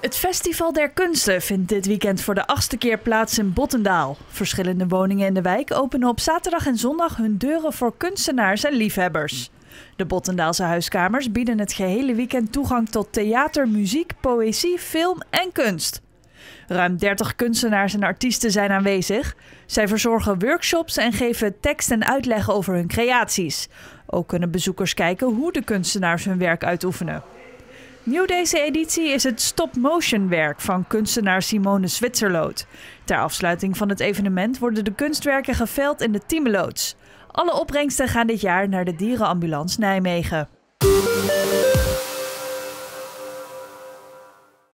Het Festival der Kunsten vindt dit weekend voor de achtste keer plaats in Bottendaal. Verschillende woningen in de wijk openen op zaterdag en zondag hun deuren voor kunstenaars en liefhebbers. De Bottendaalse huiskamers bieden het gehele weekend toegang tot theater, muziek, poëzie, film en kunst. Ruim 30 kunstenaars en artiesten zijn aanwezig. Zij verzorgen workshops en geven tekst en uitleg over hun creaties. Ook kunnen bezoekers kijken hoe de kunstenaars hun werk uitoefenen. Nieuw deze editie is het stop-motion werk van kunstenaar Simone Zwitserlood. Ter afsluiting van het evenement worden de kunstwerken geveild in de Tiemeloods. Alle opbrengsten gaan dit jaar naar de dierenambulance Nijmegen.